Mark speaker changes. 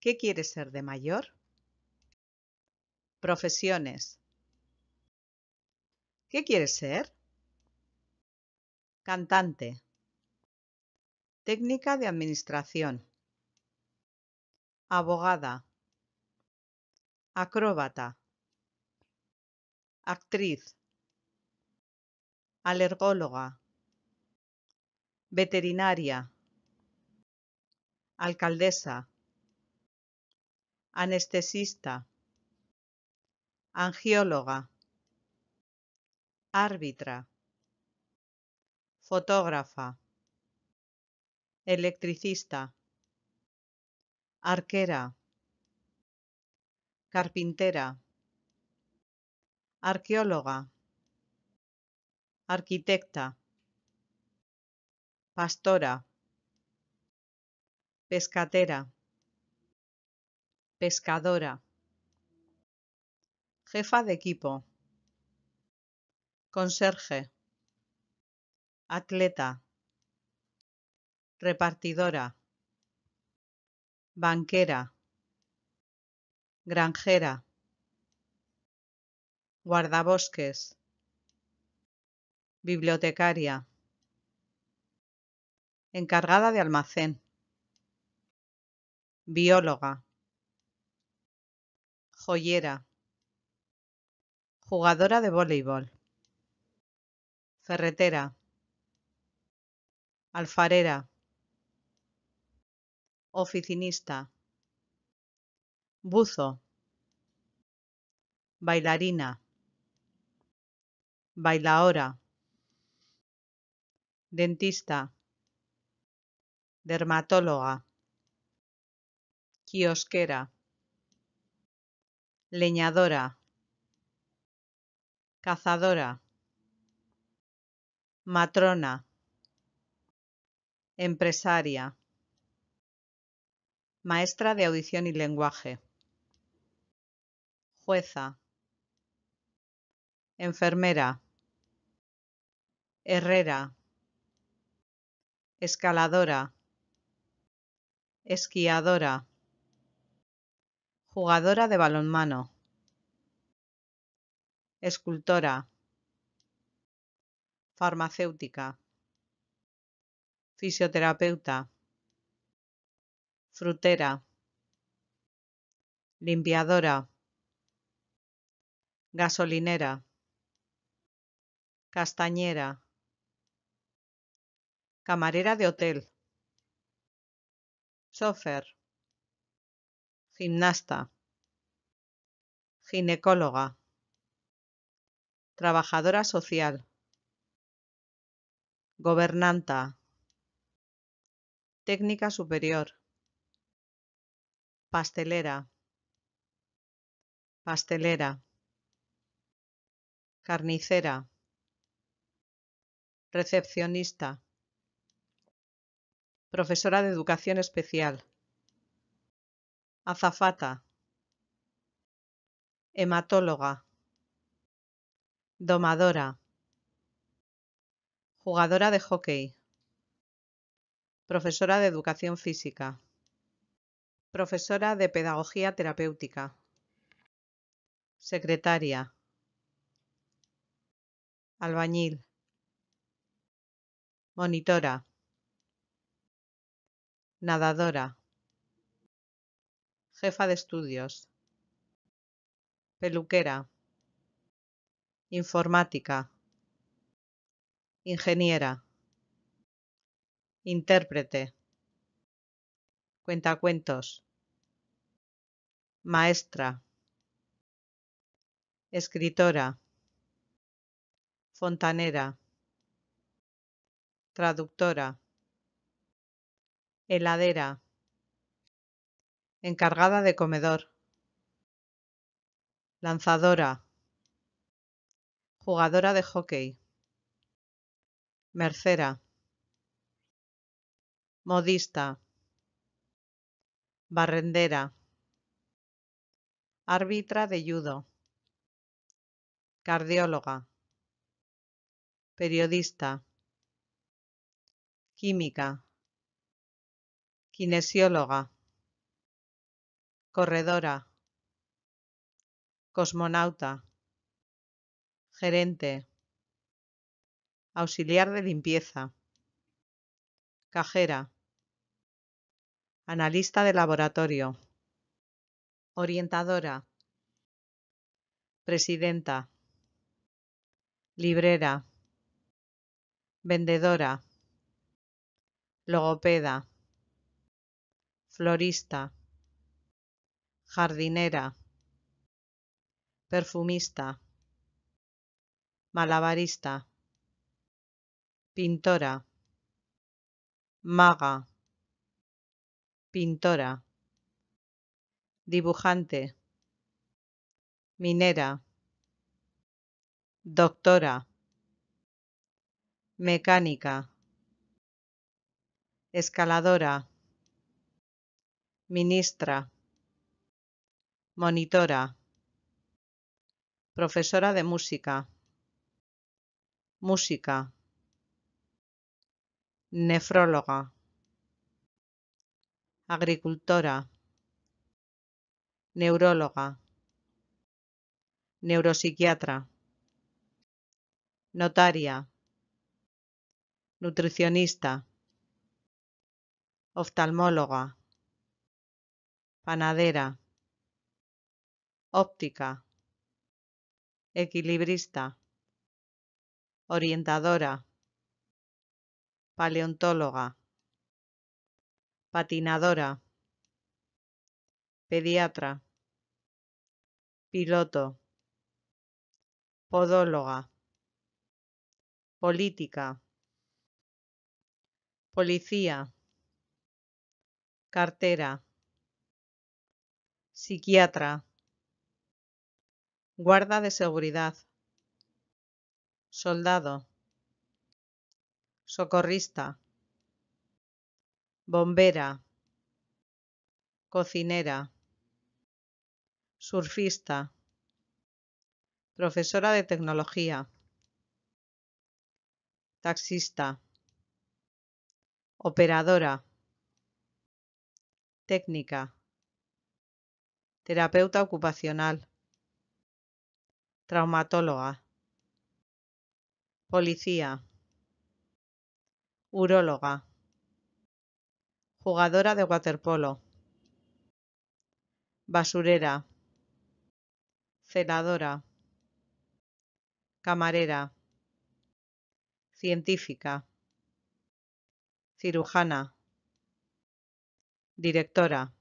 Speaker 1: ¿Qué quieres ser de mayor? Profesiones. ¿Qué quieres ser? Cantante. Técnica de administración. Abogada. Acróbata. Actriz. Alergóloga. Veterinaria. Alcaldesa anestesista, angióloga, árbitra, fotógrafa, electricista, arquera, carpintera, arqueóloga, arquitecta, pastora, pescatera Pescadora. Jefa de equipo. Conserje. Atleta. Repartidora. Banquera. Granjera. Guardabosques. Bibliotecaria. Encargada de almacén. Bióloga. Joyera, jugadora de voleibol, ferretera, alfarera, oficinista, buzo, bailarina, bailaora, dentista, dermatóloga, quiosquera leñadora, cazadora, matrona, empresaria, maestra de audición y lenguaje, jueza, enfermera, herrera, escaladora, esquiadora, Jugadora de balonmano. Escultora. Farmacéutica. Fisioterapeuta. Frutera. Limpiadora. Gasolinera. Castañera. Camarera de hotel. Sofer. Gimnasta. Ginecóloga. Trabajadora social. Gobernanta. Técnica superior. Pastelera. Pastelera. Carnicera. Recepcionista. Profesora de Educación Especial azafata, hematóloga, domadora, jugadora de hockey, profesora de educación física, profesora de pedagogía terapéutica, secretaria, albañil, monitora, nadadora, jefa de estudios, peluquera, informática, ingeniera, intérprete, cuentacuentos, maestra, escritora, fontanera, traductora, heladera, Encargada de comedor. Lanzadora. Jugadora de hockey. Mercera. Modista. Barrendera. Árbitra de judo. Cardióloga. Periodista. Química. Kinesióloga corredora, cosmonauta, gerente, auxiliar de limpieza, cajera, analista de laboratorio, orientadora, presidenta, librera, vendedora, logopeda, florista, jardinera, perfumista, malabarista, pintora, maga, pintora, dibujante, minera, doctora, mecánica, escaladora, ministra, Monitora, profesora de música, música, nefróloga, agricultora, neuróloga, neuropsiquiatra, notaria, nutricionista, oftalmóloga, panadera óptica, equilibrista, orientadora, paleontóloga, patinadora, pediatra, piloto, podóloga, política, policía, cartera, psiquiatra, Guarda de seguridad. Soldado. Socorrista. Bombera. Cocinera. Surfista. Profesora de tecnología. Taxista. Operadora. Técnica. Terapeuta ocupacional traumatóloga, policía, uróloga, jugadora de waterpolo, basurera, celadora, camarera, científica, cirujana, directora.